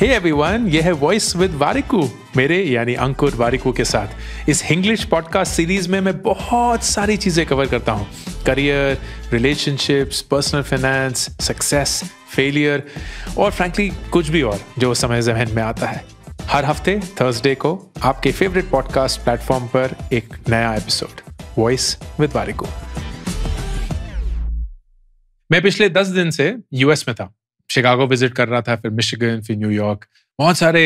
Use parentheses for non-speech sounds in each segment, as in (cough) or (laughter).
hey everyone ये है voice with Warikoo मेरे यानी अंकुर वारिकू के साथ इस हिंग्लिश पॉडकास्ट सीरीज में मैं बहुत सारी चीज़ें कवर करता हूँ career relationships personal finance success failure और फ्रैंकली कुछ भी और जो समय जहन में आता है हर हफ्ते थर्सडे को आपके फेवरेट पॉडकास्ट प्लेटफॉर्म पर एक नया एपिसोड वॉइस विद वारिकू मैं पिछले दस दिन से यूएस में था शिकागो विजिट कर रहा था फिर मिशिगन फिर न्यूयॉर्क बहुत सारे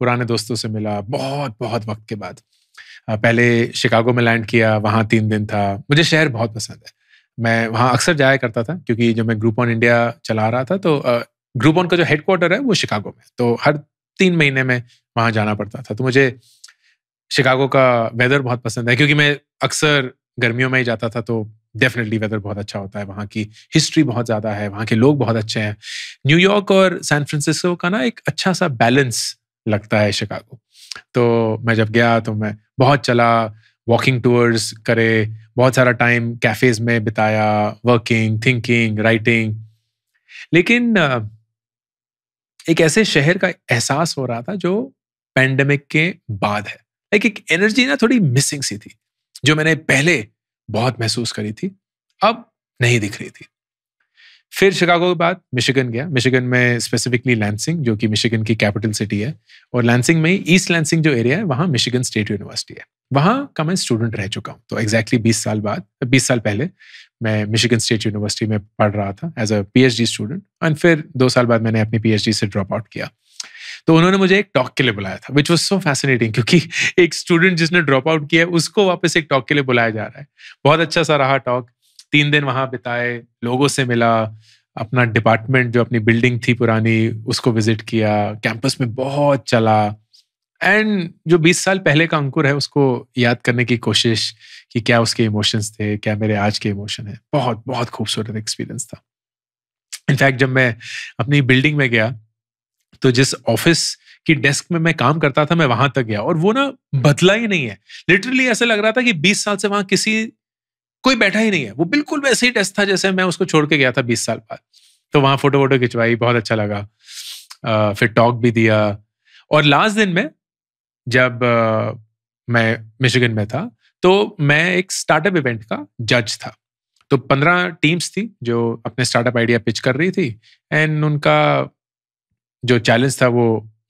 पुराने दोस्तों से मिला बहुत बहुत वक्त के बाद पहले शिकागो में लैंड किया वहाँ तीन दिन था मुझे शहर बहुत पसंद है मैं वहाँ अक्सर जाया करता था क्योंकि जब मैं ग्रुप ऑन इंडिया चला रहा था तो ग्रुप ऑन का जो हेडक्वार्टर है वो शिकागो में तो हर तीन महीने में वहाँ जाना पड़ता था तो मुझे शिकागो का वेदर बहुत पसंद है क्योंकि मैं अक्सर गर्मियों में ही जाता था तो डेफिनेटली वेदर बहुत अच्छा होता है वहाँ की हिस्ट्री बहुत ज़्यादा है वहाँ के लोग बहुत अच्छे हैं न्यूयॉर्क और सैन फ्रांसिस्को का ना एक अच्छा सा बैलेंस लगता है शिकागो तो मैं जब गया तो मैं बहुत चला वॉकिंग टूर्स करे बहुत सारा टाइम कैफेज़ में बिताया वर्किंग थिंकिंग राइटिंग लेकिन एक ऐसे शहर का एहसास हो रहा था जो पैंडमिक के बाद है लाइक एक एनर्जी ना थोड़ी मिसिंग सी थी जो मैंने पहले बहुत महसूस करी थी अब नहीं दिख रही थी फिर शिकागो के बाद मिशिगन गया मिशिगन में स्पेसिफिकली लैंसिंग जो कि मिशिगन की कैपिटल सिटी है और लैंसिंग में ईस्ट लैंसिंग जो एरिया है वहाँ मिशिगन स्टेट यूनिवर्सिटी है वहां का मैं स्टूडेंट रह चुका हूँ तो एग्जैक्टली exactly 20 साल बाद 20 साल पहले मैं मिशिगन स्टेट यूनिवर्सिटी में पढ़ रहा था as a P student and फिर दो साल बाद मैंने अपनी पी से ड्रॉप आउट किया तो उन्होंने मुझे एक टॉक के लिए बुलाया था विच वॉज सो फैसिनेटिंग क्योंकि एक स्टूडेंट जिसने ड्रॉप आउट किया है उसको वापस एक टॉक के लिए बुलाया जा रहा है बहुत अच्छा सा रहा टॉक तीन दिन वहाँ बिताए लोगों से मिला अपना डिपार्टमेंट जो अपनी बिल्डिंग थी पुरानी उसको विजिट किया कैंपस में बहुत चला एंड जो 20 साल पहले का अंकुर है उसको याद करने की कोशिश कि क्या उसके इमोशंस थे क्या मेरे आज के इमोशन है बहुत बहुत खूबसूरत एक्सपीरियंस था इनफैक्ट जब मैं अपनी बिल्डिंग में गया तो जिस ऑफिस की डेस्क में मैं काम करता था मैं वहां तक गया और वो ना बदला ही नहीं है लिटरली ऐसा लग रहा था कि बीस साल से वहां किसी कोई बैठा ही नहीं है वो बिल्कुल वैसे ही डेस्क था जैसे मैं उसको छोड़ के गया था बीस साल बाद तो वहां फोटो वोटो खिंचवाई बहुत अच्छा लगा फिर टॉक भी दिया और लास्ट दिन में जब मैं मिशिगन में था तो मैं एक स्टार्टअप इवेंट का जज था तो पंद्रह टीम्स थी जो अपने स्टार्टअप आइडिया पिच कर रही थी एंड उनका जो चैलेंज था वो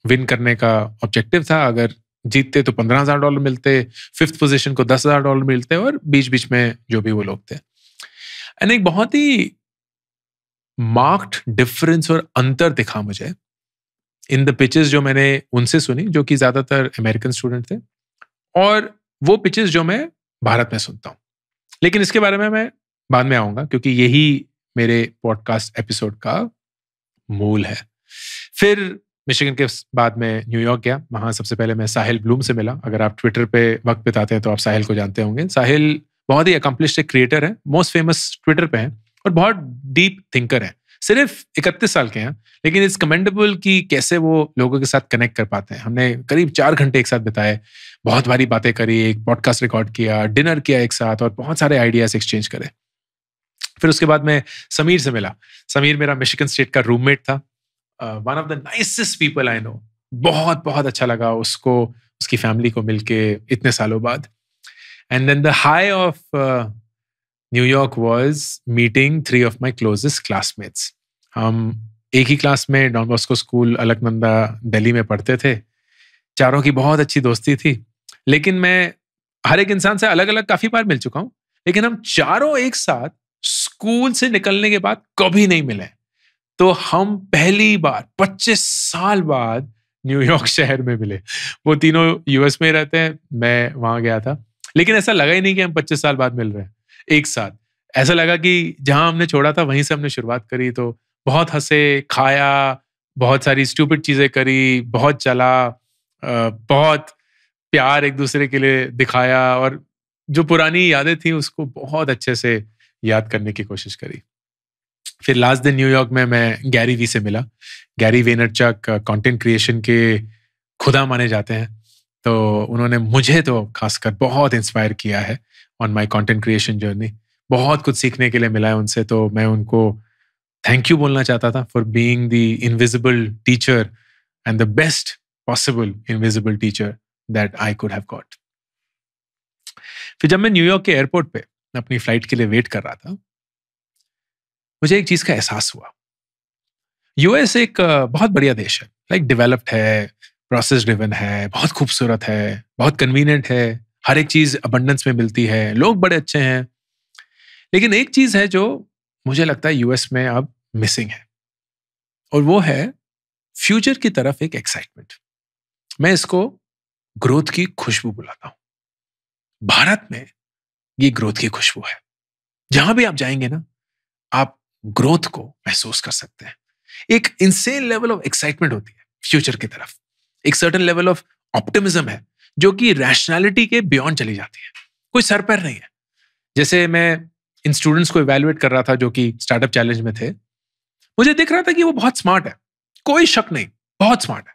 विन करने का ऑब्जेक्टिव था अगर जीतते तो पंद्रह हजार डॉलर मिलते फिफ्थ पोजीशन को दस हजार डॉलर मिलते और बीच बीच में जो भी वो लोग थे एंड एक बहुत ही मार्क्ड डिफरेंस और अंतर दिखा मुझे इन द पिचेस जो मैंने उनसे सुनी जो कि ज्यादातर अमेरिकन स्टूडेंट थे और वो पिचेस जो मैं भारत में सुनता हूँ लेकिन इसके बारे में मैं बाद में आऊंगा क्योंकि यही मेरे पॉडकास्ट एपिसोड का मूल है फिर मिशिगन के बाद में न्यूयॉर्क गया वहाँ सबसे पहले मैं साहिल ब्लूम से मिला अगर आप ट्विटर पे वक्त बिताते हैं तो आप साहिल को जानते होंगे साहिल बहुत ही अकम्पलिश एक क्रिएटर है मोस्ट फेमस ट्विटर पे हैं और बहुत डीप थिंकर हैं सिर्फ इकतीस साल के हैं लेकिन इट्स कमेंडेबल कि कैसे वो लोगों के साथ कनेक्ट कर पाते हैं हमने करीब चार घंटे एक साथ बिताए बहुत भारी बातें करी एक पॉडकास्ट रिकॉर्ड किया डिनर किया एक साथ और बहुत सारे आइडियाज एक्सचेंज करे फिर उसके बाद मैं समीर से मिला समीर मेरा मिशिगन स्टेट का रूममेट था one of the nicest people I know बहुत बहुत अच्छा लगा उसको उसकी फैमिली को मिलके इतने सालों बाद and then the high of New York was meeting three of my closest classmates हम एक ही क्लास में Don Bosco school Alaknanda Delhi में पढ़ते थे चारों की बहुत अच्छी दोस्ती थी लेकिन मैं हर एक इंसान से अलग अलग काफ़ी बार मिल चुका हूँ लेकिन हम चारों एक साथ स्कूल से निकलने के बाद कभी नहीं मिले तो हम पहली बार 25 साल बाद न्यूयॉर्क (laughs) शहर में मिले वो तीनों यूएस में रहते हैं मैं वहां गया था लेकिन ऐसा लगा ही नहीं कि हम 25 साल बाद मिल रहे हैं एक साथ ऐसा लगा कि जहां हमने छोड़ा था वहीं से हमने शुरुआत करी तो बहुत हंसे खाया बहुत सारी स्टूपिड चीज़ें करी बहुत चला बहुत प्यार एक दूसरे के लिए दिखाया और जो पुरानी यादें थी उसको बहुत अच्छे से याद करने की कोशिश करी फिर लास्ट दिन न्यूयॉर्क में मैं गैरी वी से मिला गैरी चक कॉन्टेंट क्रिएशन के खुदा माने जाते हैं तो उन्होंने मुझे तो खासकर बहुत इंस्पायर किया है on my content creation journey बहुत कुछ सीखने के लिए मिला है उनसे तो मैं उनको थैंक यू बोलना चाहता था for being the invisible teacher and the best possible invisible teacher that I could have got फिर जब मैं न्यूयॉर्क के एयरपोर्ट पे अपनी फ्लाइट के लिए वेट कर रहा था मुझे एक चीज का एहसास हुआ यूएस एक बहुत बढ़िया देश है लाइक डेवलप्ड है प्रोसेस ड्रिवन है बहुत खूबसूरत है बहुत कन्वीनियंट है हर एक चीज अबंडेंस में मिलती है लोग बड़े अच्छे हैं लेकिन एक चीज है जो मुझे लगता है यूएस में अब मिसिंग है और वो है फ्यूचर की तरफ एक एक्साइटमेंट मैं इसको ग्रोथ की खुशबू बुलाता हूं भारत में ये ग्रोथ की खुशबू है जहां भी आप जाएंगे ना आप ग्रोथ को महसूस कर सकते हैं एक इंसेन लेवल ऑफ एक्साइटमेंट होती है फ्यूचर की तरफ एक सर्टन लेवल ऑफ ऑप्टिमिज्म है जो कि रैशनैलिटी के बियॉन्ड चली जाती है कोई सर पैर नहीं है जैसे मैं इन स्टूडेंट्स को इवेल्युएट कर रहा था जो कि स्टार्टअप चैलेंज में थे मुझे दिख रहा था कि वो बहुत स्मार्ट है कोई शक नहीं बहुत स्मार्ट है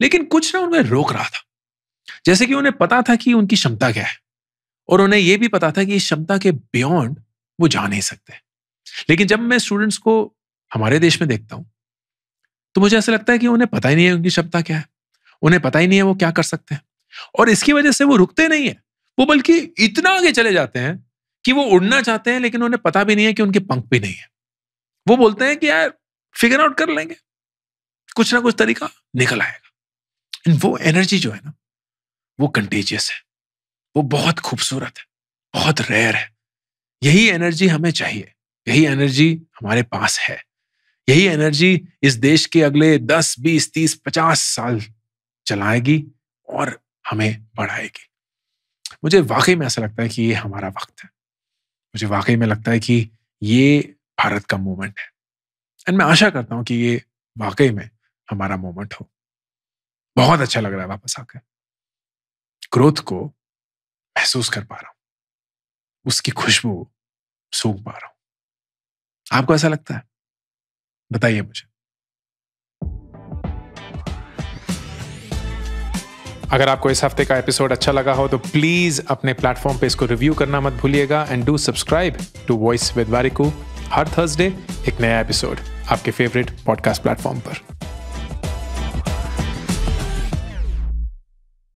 लेकिन कुछ ना उन्हें रोक रहा था जैसे कि उन्हें पता था कि उनकी क्षमता क्या है और उन्हें यह भी पता था कि इस क्षमता के बियॉन्ड वो जा नहीं सकते लेकिन जब मैं स्टूडेंट्स को हमारे देश में देखता हूं तो मुझे ऐसा लगता है कि उन्हें पता ही नहीं है उनकी क्षमता क्या है उन्हें पता ही नहीं है वो क्या कर सकते हैं और इसकी वजह से वो रुकते नहीं है वो बल्कि इतना आगे चले जाते हैं कि वो उड़ना चाहते हैं लेकिन उन्हें पता भी नहीं है कि उनके पंख भी नहीं है वो बोलते हैं कि यार फिगर आउट कर लेंगे कुछ ना कुछ तरीका निकल आएगा वो एनर्जी जो है ना वो कंटेजियस है वो बहुत खूबसूरत है बहुत रेयर है यही एनर्जी हमें चाहिए यही एनर्जी हमारे पास है यही एनर्जी इस देश के अगले 10, 20, 30, 50 साल चलाएगी और हमें बढ़ाएगी मुझे वाकई में ऐसा लगता है कि ये हमारा वक्त है मुझे वाकई में लगता है कि ये भारत का मोमेंट है एंड मैं आशा करता हूं कि ये वाकई में हमारा मोमेंट हो बहुत अच्छा लग रहा है वापस आकर ग्रोथ को महसूस कर पा रहा हूं उसकी खुशबू सूख पा रहा हूँ आपको ऐसा लगता है बताइए मुझे अगर आपको इस हफ्ते का एपिसोड अच्छा लगा हो तो प्लीज़ अपने प्लेटफॉर्म पे इसको रिव्यू करना मत भूलिएगा and do subscribe to Voice with Warikoo हर थर्सडे एक नया एपिसोड आपके फेवरेट पॉडकास्ट प्लेटफॉर्म पर